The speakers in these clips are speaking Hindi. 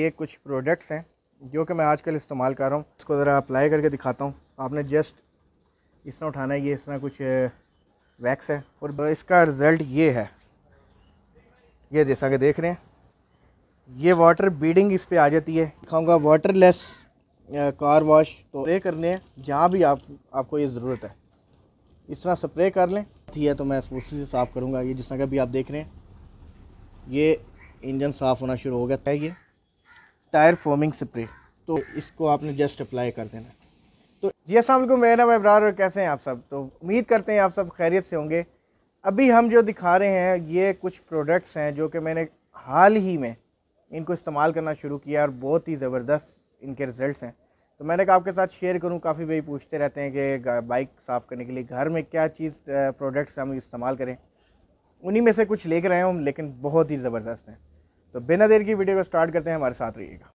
ये कुछ प्रोडक्ट्स हैं जो कि मैं आजकल इस्तेमाल कर रहा हूँ इसको ज़रा अप्लाई करके दिखाता हूँ आपने जस्ट इस तरह उठाना है ये इस तरह कुछ वैक्स है और इसका रिज़ल्ट ये है ये जैसा कि देख रहे हैं ये वाटर बीडिंग इस पर आ जाती है दिखाऊँगा वाटरलेस कार वॉश तो स्प्रे करने हैं जहाँ भी आप आपको ये ज़रूरत है इस तरह स्प्रे कर लें ठीक है तो मैं उसी से साफ़ करूँगा ये जिस तरह का भी आप देख रहे हैं ये इंजन साफ़ होना शुरू हो गया है ये टायर फोमिंग स्प्रे तो इसको आपने जस्ट अप्लाई कर देना तो जी असलम मेरा नाम इब्रार और कैसे हैं आप सब तो उम्मीद करते हैं आप सब खैरियत से होंगे अभी हम जो दिखा रहे हैं ये कुछ प्रोडक्ट्स हैं जो कि मैंने हाल ही में इनको इस्तेमाल करना शुरू किया और बहुत ही ज़बरदस्त इनके रिज़ल्ट हैं तो मैंने कहा आपके साथ शेयर करूं काफ़ी भाई पूछते रहते हैं कि बाइक साफ़ करने के लिए घर में क्या चीज़ प्रोडक्ट्स हम इस्तेमाल करें उन्हीं में से कुछ लेकर आए हूँ लेकिन बहुत ही ज़बरदस्त हैं तो बिना देर की वीडियो को स्टार्ट करते हैं हमारे साथ रहिएगा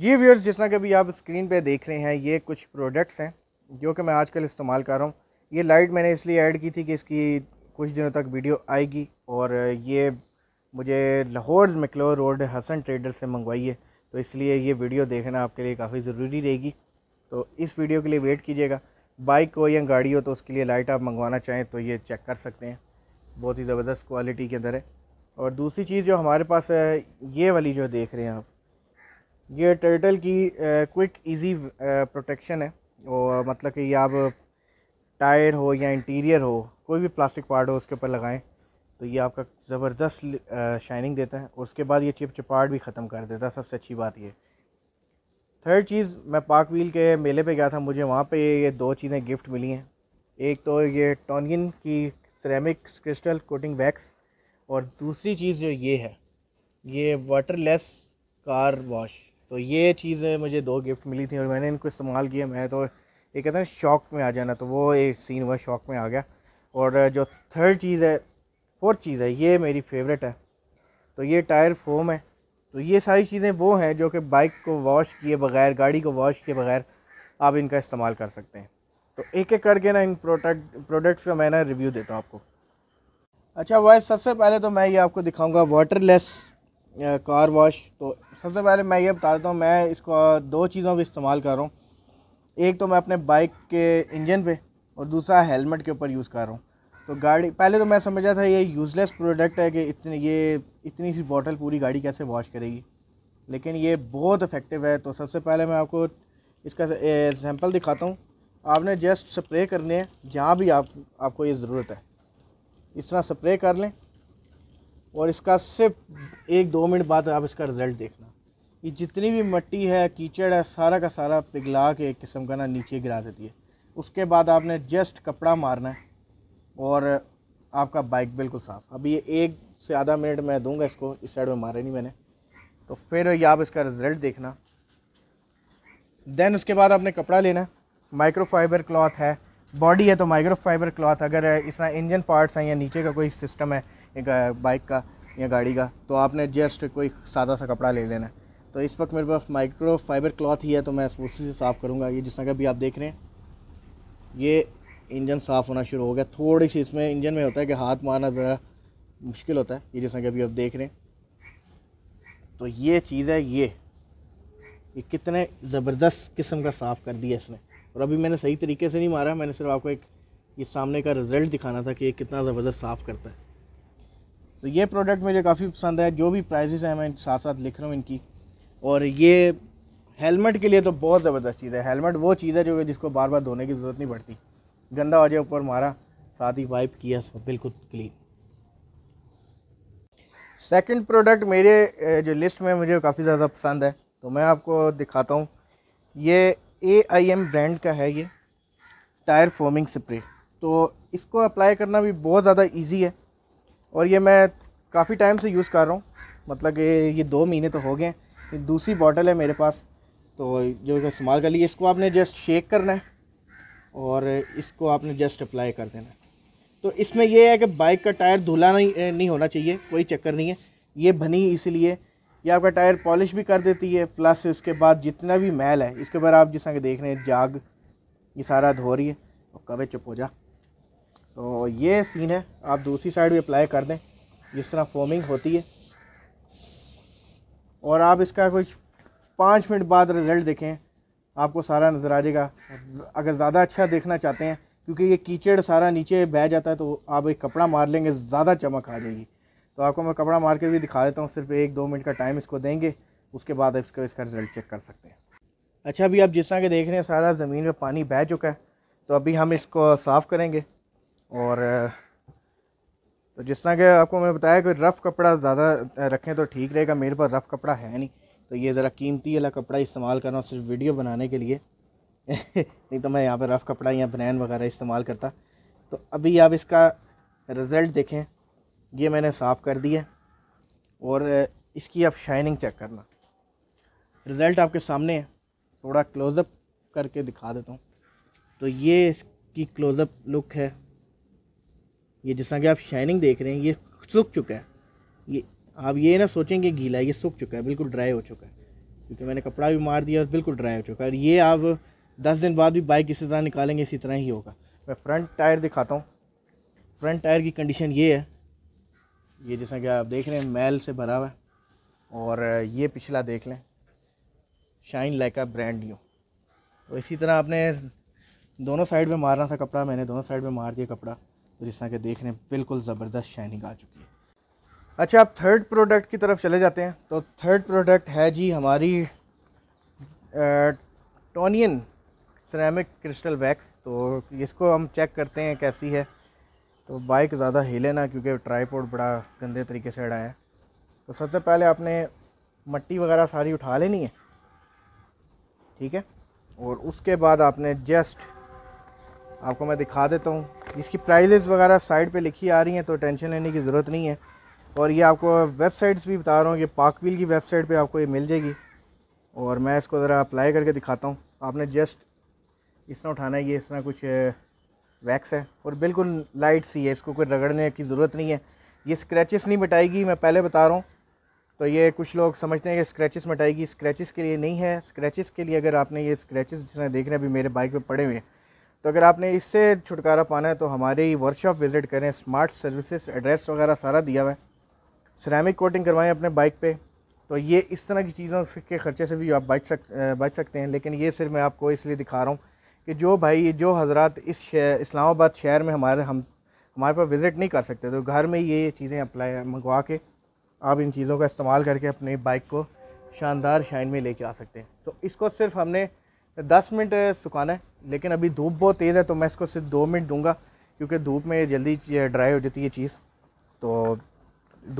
जी व्यूअर्स जिस तरह कभी आप स्क्रीन पे देख रहे हैं ये कुछ प्रोडक्ट्स हैं जो कि मैं आजकल इस्तेमाल कर रहा हूँ ये लाइट मैंने इसलिए ऐड की थी कि इसकी कुछ दिनों तक वीडियो आएगी और ये मुझे Lahore McLeod road Hasan trader से मंगवाई है तो इसलिए ये वीडियो देखना आपके लिए काफ़ी ज़रूरी रहेगी तो इस वीडियो के लिए वेट कीजिएगा बाइक हो या गाड़ी हो तो उसके लिए लाइट आप मंगवाना चाहें तो ये चेक कर सकते हैं बहुत ही ज़बरदस्त क्वालिटी के अंदर है और दूसरी चीज़ जो हमारे पास है ये वाली जो देख रहे हैं आप ये टर्टल की क्विक इजी प्रोटेक्शन है और मतलब कि ये आप टायर हो या इंटीरियर हो कोई भी प्लास्टिक पार्ट हो उसके ऊपर लगाएं तो ये आपका ज़बरदस्त शाइनिंग देता है उसके बाद ये चिपचिपाट भी ख़त्म कर देता है सबसे अच्छी बात ये थर्ड चीज़ मैं पाक व्हील के मेले पे गया था मुझे वहाँ पे ये दो चीज़ें गिफ्ट मिली हैं एक तो ये टोनियन की सरेमिक क्रिस्टल कोटिंग वैक्स और दूसरी चीज़ जो ये है ये वाटरलेस कार वॉश तो ये चीज़ें मुझे दो गिफ्ट मिली थी और मैंने इनको इस्तेमाल किया मैं तो ये कहते हैं शौक में आ जाना तो वो एक सीन हुआ शौक में आ गया और जो थर्ड चीज़ है फोर्थ चीज़ है ये मेरी फेवरेट है तो ये टायर फोम है तो ये सारी चीज़ें वो हैं जो कि बाइक को वॉश किए बगैर गाड़ी को वॉश किए बगैर आप इनका इस्तेमाल कर सकते हैं तो एक एक करके ना इन प्रोडक्ट प्रोडक्ट्स का मैं ना रिव्यू देता हूँ आपको अच्छा वॉइस सबसे पहले तो मैं ये आपको दिखाऊंगा वाटरलेस कार वॉश तो सबसे पहले मैं ये बता देता हूँ मैं इसको दो चीज़ों पर इस्तेमाल कर रहा हूँ एक तो मैं अपने बाइक के इंजन पे और दूसरा हेलमेट के ऊपर यूज़ कर रहा हूँ तो गाड़ी पहले तो मैं समझा था ये यूज़लेस प्रोडक्ट है कि इतनी ये इतनी सी बॉटल पूरी गाड़ी कैसे वॉश करेगी लेकिन ये बहुत इफ़ेक्टिव है तो सबसे पहले मैं आपको इसका सैम्पल दिखाता हूँ आपने जस्ट स्प्रे करने हैं जहाँ भी आप आपको ये ज़रूरत है इस तरह स्प्रे कर लें और इसका सिर्फ एक दो मिनट बाद आप इसका रिज़ल्ट देखना ये जितनी भी मिट्टी है कीचड़ है सारा का सारा पिघला के एक किस्म का ना नीचे गिरा देती है उसके बाद आपने जस्ट कपड़ा मारना है और आपका बाइक बिल्कुल साफ़ अभी ये एक से आधा मिनट मैं दूंगा इसको इस साइड में मारे नहीं मैंने तो फिर ये आप इसका रिज़ल्ट देखना देन उसके बाद आपने कपड़ा लेना माइक्रोफाइबर क्लॉथ है बॉडी है तो माइक्रो फाइबर क्लॉथ अगर इस तरह इंजन पार्ट्स हैं या नीचे का कोई सिस्टम है बाइक का या गाड़ी का तो आपने जस्ट कोई सादा सा कपड़ा ले लेना तो इस वक्त मेरे पास माइक्रो फाइबर क्लॉथ ही है तो मैं उसी से साफ़ करूँगा ये जिस तरह का भी आप देख रहे हैं ये इंजन साफ़ होना शुरू हो गया थोड़ी सी इसमें इंजन में होता है कि हाथ मारना ज़रा मुश्किल होता है ये जिस तरह का भी आप देख रहे हैं तो ये चीज़ है ये ये कितने ज़बरदस्त किस्म का साफ़ कर दिया इसने और अभी मैंने सही तरीके से नहीं मारा मैंने सिर्फ आपको एक ये सामने का रिज़ल्ट दिखाना था कि ये कितना ज़बरदस्त साफ़ करता है तो ये प्रोडक्ट मुझे काफ़ी पसंद है जो भी प्राइजेस हैं मैं साथ साथ लिख रहा हूँ इनकी और ये हेलमेट के लिए तो बहुत ज़बरदस्त चीज़ है हेलमेट वो चीज़ है जो जिसको बार बार धोने की ज़रूरत नहीं पड़ती गंदा वजह ऊपर मारा साथ ही वाइप किया बिल्कुल क्लीन सेकंड प्रोडक्ट मेरे जो लिस्ट में मुझे काफ़ी ज़्यादा पसंद है तो मैं आपको दिखाता हूँ ये ए आई एम ब्रांड का है ये टायर फोमिंग स्प्रे तो इसको अप्लाई करना भी बहुत ज़्यादा इजी है और ये मैं काफ़ी टाइम से यूज़ कर रहा हूँ मतलब ये ये दो महीने तो हो गए हैं दूसरी बॉटल है मेरे पास तो जो इस्तेमाल कर लिए इसको आपने जस्ट शेक करना है और इसको आपने जस्ट अप्लाई कर देना है तो इसमें यह है कि बाइक का टायर धुला नहीं नहीं होना चाहिए कोई चक्कर नहीं है ये बनी इसलिए ये आपका टायर पॉलिश भी कर देती है प्लस इसके बाद जितना भी मैल है इसके बाद आप जिस तरह देख रहे हैं जाग ये सारा धो रही है और कवे चुप हो जा तो ये सीन है आप दूसरी साइड भी अप्लाई कर दें जिस तरह फोमिंग होती है और आप इसका कुछ पाँच मिनट बाद रिज़ल्ट देखें आपको सारा नज़र आ जाएगा अगर ज़्यादा अच्छा देखना चाहते हैं क्योंकि ये कीचड़ सारा नीचे बह जाता है तो आप एक कपड़ा मार लेंगे ज़्यादा चमक आ जाएगी तो आपको मैं कपड़ा मार भी दिखा देता हूँ सिर्फ एक दो मिनट का टाइम इसको देंगे उसके बाद आप इसका इसका रिज़ल्ट चेक कर सकते हैं अच्छा अभी आप जिस तरह के देख रहे हैं सारा ज़मीन में पानी बह चुका है तो अभी हम इसको साफ़ करेंगे और तो जिस तरह के आपको मैंने बताया कि रफ़ कपड़ा ज़्यादा रखें तो ठीक रहेगा मेरे पास रफ़ कपड़ा है नहीं तो ये ज़रा कीमती वाला कपड़ा इस्तेमाल कर रहा हूँ सिर्फ वीडियो बनाने के लिए नहीं तो मैं यहाँ पर रफ़ कपड़ा या बनैन वगैरह इस्तेमाल करता तो अभी आप इसका रिज़ल्ट देखें ये मैंने साफ़ कर दिया और इसकी आप शाइनिंग चेक करना रिज़ल्ट आपके सामने है थोड़ा क्लोज़अप करके दिखा देता हूँ तो ये इसकी क्लोज़अप लुक है ये जिस तरह की आप शाइनिंग देख रहे हैं ये सूख चुका है ये आप ये ना सोचें कि गीला है ये सूख चुका है बिल्कुल ड्राई हो चुका है क्योंकि मैंने कपड़ा भी मार दिया और बिल्कुल ड्राई हो चुका है और ये आप दस दिन बाद भी बाइक इसी तरह निकालेंगे इसी तरह ही होगा मैं फ्रंट टायर दिखाता हूँ फ्रंट टायर की कंडीशन ये है ये जैसा कि आप देख रहे हैं मैल से भरा हुआ है और ये पिछला देख लें शाइन लाइका ब्रांड यू तो इसी तरह आपने दोनों साइड में मारना था कपड़ा मैंने दोनों साइड में मार दिया कपड़ा तो जिस तरह के देख रहे हैं बिल्कुल ज़बरदस्त शाइनिंग आ चुकी है अच्छा आप थर्ड प्रोडक्ट की तरफ चले जाते हैं तो थर्ड प्रोडक्ट है जी हमारी टोनियन सरामिक क्रिस्टल वैक्स तो इसको हम चेक करते हैं कैसी है तो बाइक ज़्यादा हिले ना क्योंकि ट्राईपोर्ट बड़ा गंदे तरीके से अड़ाया है तो सबसे पहले आपने मट्टी वगैरह सारी उठा लेनी है ठीक है और उसके बाद आपने जस्ट आपको मैं दिखा देता हूँ इसकी प्राइजेस वगैरह साइड पे लिखी आ रही हैं तो टेंशन लेने की ज़रूरत नहीं है और ये आपको वेबसाइट्स भी बता रहा हूँ कि पाकविल की वेबसाइट पे आपको ये मिल जाएगी और मैं इसको ज़रा अप्लाई करके दिखाता हूँ आपने जस्ट इस तरह उठाना है ये इस तरह कुछ वैक्स है और बिल्कुल लाइट सी है इसको कोई रगड़ने की ज़रूरत नहीं है ये स्क्रैचेस नहीं मिटाएगी मैं पहले बता रहा हूँ तो ये कुछ लोग समझते हैं कि स्क्रैचेस मिटाएगी स्क्रैचेस के लिए नहीं है स्क्रैचेस के लिए अगर आपने ये स्क्रैचेस जिसने देख रहे हैं अभी मेरे बाइक पर पड़े हुए हैं तो अगर आपने इससे छुटकारा पाना है तो हमारे वर्कशॉप विज़िट करें स्मार्ट सर्विसेज एड्रेस वगैरह सारा दिया हुआ है सरामिक कोटिंग करवाएं अपने बाइक पर तो ये इस तरह की चीज़ों के ख़र्चे से भी आप बच सक बच सकते हैं लेकिन ये सिर्फ मैं आपको इसलिए दिखा रहा हूँ कि जो भाई जो हजरत इस इस्लामाबाद शहर में हमारे हम हमारे पास विज़िट नहीं कर सकते तो घर में ये चीज़ें अप्लाई मंगवा के आप इन चीज़ों का इस्तेमाल करके अपने बाइक को शानदार शाइन में लेके आ सकते हैं तो इसको सिर्फ हमने दस मिनट सुखाना है लेकिन अभी धूप बहुत तेज़ है तो मैं इसको सिर्फ दो मिनट दूंगा क्योंकि धूप में जल्दी ड्राई हो जाती है चीज़ तो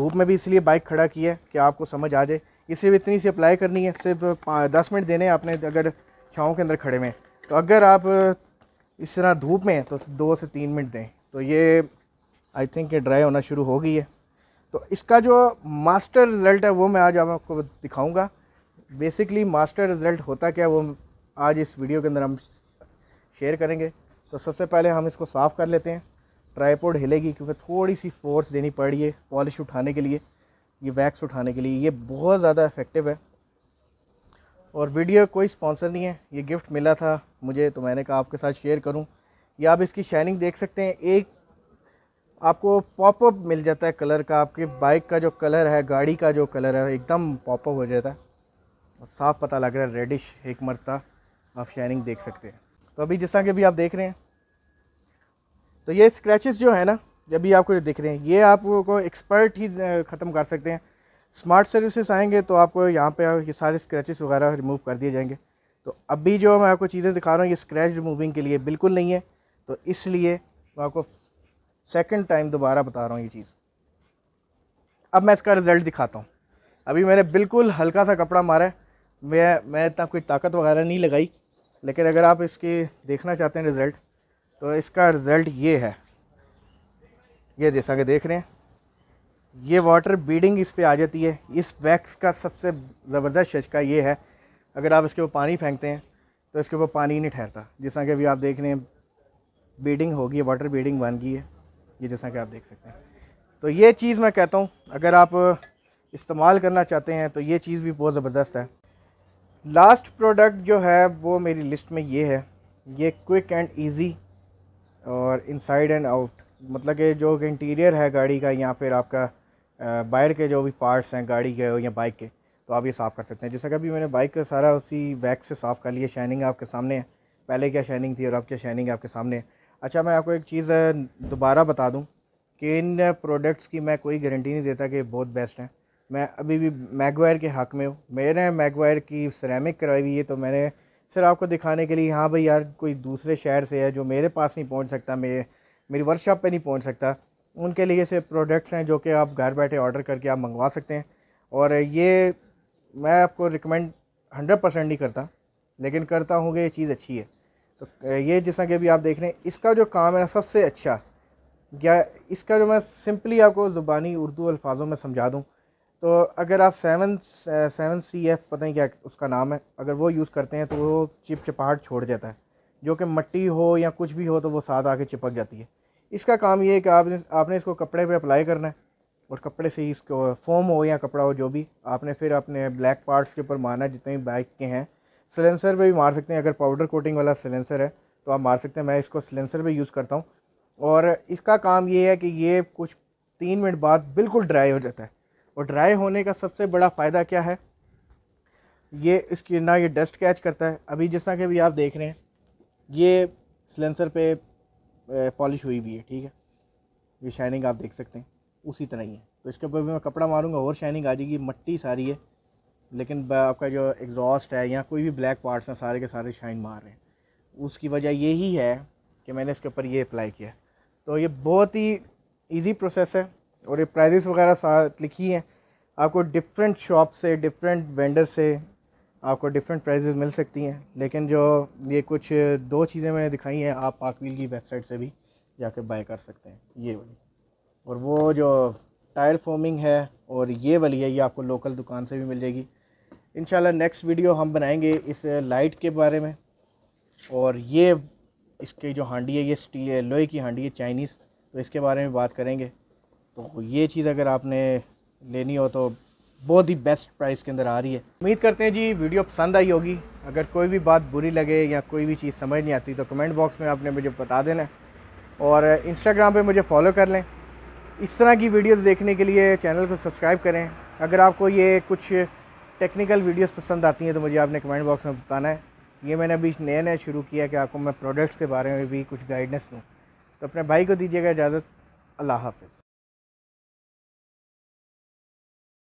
धूप में भी इसलिए बाइक खड़ा की है कि आपको समझ आ जाए भी इतनी सी अप्लाई करनी है सिर्फ दस मिनट देने आपने अगर छाँव के अंदर खड़े में तो अगर आप इस तरह धूप में तो दो से तीन मिनट दें तो ये आई थिंक ये ड्राई होना शुरू हो गई है तो इसका जो मास्टर रिज़ल्ट है वो मैं आज आपको दिखाऊंगा बेसिकली मास्टर रिज़ल्ट होता क्या है वो आज इस वीडियो के अंदर हम शेयर करेंगे तो सबसे पहले हम इसको साफ़ कर लेते हैं ट्राईपोर्ड हिलेगी क्योंकि थोड़ी सी फोर्स देनी पड़ रही है पॉलिश उठाने के लिए ये वैक्स उठाने के लिए ये बहुत ज़्यादा इफेक्टिव है और वीडियो कोई स्पॉन्सर नहीं है ये गिफ्ट मिला था मुझे तो मैंने कहा आपके साथ शेयर करूँ या आप इसकी शाइनिंग देख सकते हैं एक आपको पॉपअप मिल जाता है कलर का आपके बाइक का जो कलर है गाड़ी का जो कलर है एकदम पॉपअप हो जाता है और साफ पता लग रहा है रेडिश एक मरता आप शाइनिंग देख सकते हैं तो अभी जिस तरह के भी आप देख रहे हैं तो ये स्क्रैचेस जो है ना जब भी आपको दिख रहे हैं ये आपको एक्सपर्ट ही ख़त्म कर सकते हैं स्मार्ट सर्विसेज आएंगे तो आपको यहाँ पे ये सारे स्क्रैचेस वगैरह रिमूव कर दिए जाएंगे तो अभी जो मैं आपको चीज़ें दिखा रहा हूँ ये स्क्रैच रिमूविंग के लिए बिल्कुल नहीं है तो इसलिए मैं आपको सेकेंड टाइम दोबारा बता रहा हूँ ये चीज़ अब मैं इसका रिज़ल्ट दिखाता हूँ अभी मैंने बिल्कुल हल्का सा कपड़ा मारा है मैं मैं इतना कोई ताकत वगैरह नहीं लगाई लेकिन अगर आप इसकी देखना चाहते हैं रिज़ल्ट तो इसका रिज़ल्ट ये है ये जैसा कि देख रहे हैं ये वाटर बीडिंग इस पर आ जाती है इस वैक्स का सबसे ज़बरदस्त शचका ये है अगर आप इसके ऊपर पानी फेंकते हैं तो इसके ऊपर पानी नहीं ठहरता जिस तरह कि अभी आप देख रहे हैं बीडिंग होगी वाटर बीडिंग बन गई है ये जैसा कि आप देख सकते हैं तो ये चीज़ मैं कहता हूँ अगर आप इस्तेमाल करना चाहते हैं तो ये चीज़ भी बहुत ज़बरदस्त है लास्ट प्रोडक्ट जो है वो मेरी लिस्ट में ये है ये क्विक एंड ईजी और इनसाइड एंड आउट मतलब कि जो इंटीरियर है गाड़ी का या फिर आपका बाहर के जो भी पार्ट्स हैं गाड़ी के या बाइक के तो आप ये साफ़ कर सकते हैं जैसा कि अभी मैंने बाइक का सारा उसी वैक्स से साफ़ कर लिया शाइनिंग आपके सामने है पहले क्या शाइनिंग थी और अब क्या शाइनिंग आपके सामने है अच्छा मैं आपको एक चीज़ दोबारा बता दूँ कि इन प्रोडक्ट्स की मैं कोई गारंटी नहीं देता कि बहुत बेस्ट हैं मैं अभी भी मैगवायर के हक़ में हूँ मेरे मैगवायर की सरेमिक करवाई हुई है तो मैंने सर आपको दिखाने के लिए हाँ भाई यार कोई दूसरे शहर से है जो मेरे पास नहीं पहुँच सकता मेरे मेरी वर्कशॉप पर नहीं पहुँच सकता उनके लिए से प्रोडक्ट्स हैं जो कि आप घर बैठे ऑर्डर करके आप मंगवा सकते हैं और ये मैं आपको रिकमेंड हंड्रेड परसेंट नहीं करता लेकिन करता हूँ कि ये चीज़ अच्छी है तो ये जिस तरह भी आप देख रहे हैं इसका जो काम है ना सबसे अच्छा या इसका जो मैं सिंपली आपको ज़ुबानी उर्दू अल्फाजों में समझा दूँ तो अगर आप सेवन सेवन सी एफ़ पता नहीं क्या उसका नाम है अगर वो यूज़ करते हैं तो वो चिपचिपाहट छोड़ जाता है जो कि मट्टी हो या कुछ भी हो तो वो साथ आके चिपक जाती है इसका काम ये है कि आपने आपने इसको कपड़े पे अप्लाई करना है और कपड़े से ही इसको फोम हो या कपड़ा हो जो भी आपने फिर अपने ब्लैक पार्ट्स के ऊपर मारना जितने भी बाइक के हैं सिलेंसर पे भी मार सकते हैं अगर पाउडर कोटिंग वाला सिलेंसर है तो आप मार सकते हैं मैं इसको सिलेंसर पर यूज़ करता हूँ और इसका काम ये है कि ये कुछ तीन मिनट बाद बिल्कुल ड्राई हो जाता है और ड्राई होने का सबसे बड़ा फ़ायदा क्या है ये इसकी ना ये डस्ट कैच करता है अभी जिस तरह के भी आप देख रहे हैं ये सिलेंसर पे पॉलिश हुई भी है ठीक है ये शाइनिंग आप देख सकते हैं उसी तरह ही है तो इसके ऊपर भी मैं कपड़ा मारूंगा और शाइनिंग आ जाएगी मट्टी सारी है लेकिन आपका जो एग्जॉस्ट है या कोई भी ब्लैक पार्ट्स हैं सारे के सारे शाइन मार रहे हैं उसकी वजह यही है कि मैंने इसके ऊपर ये अप्लाई किया तो ये बहुत ही ईजी प्रोसेस है और ये प्राइजेस वगैरह साथ लिखी हैं आपको डिफरेंट शॉप से डिफरेंट वेंडर से आपको डिफरेंट प्राइजेज मिल सकती हैं लेकिन जो ये कुछ दो चीज़ें मैंने दिखाई हैं आप पाकवील की वेबसाइट से भी जाके बाय कर सकते हैं ये वाली और वो जो टायर फोमिंग है और ये वाली है ये आपको लोकल दुकान से भी मिल जाएगी इन नेक्स्ट वीडियो हम बनाएंगे इस लाइट के बारे में और ये इसके जो हांडी है ये स्टील लोहे की हांडी है चाइनीज़ तो इसके बारे में बात करेंगे तो ये चीज़ अगर आपने लेनी हो तो बहुत ही बेस्ट प्राइस के अंदर आ रही है उम्मीद करते हैं जी वीडियो पसंद आई होगी अगर कोई भी बात बुरी लगे या कोई भी चीज़ समझ नहीं आती तो कमेंट बॉक्स में आपने मुझे बता देना और इंस्टाग्राम पे मुझे फॉलो कर लें इस तरह की वीडियोस देखने के लिए चैनल को सब्सक्राइब करें अगर आपको ये कुछ टेक्निकल वीडियोस पसंद आती हैं तो मुझे आपने कमेंट बॉक्स में बताना है ये मैंने अभी नया नया शुरू किया कि आपको मैं प्रोडक्ट्स के बारे में भी कुछ गाइडेंस दूँ तो अपने भाई को दीजिएगा इजाज़त अल्लाह हाफिज़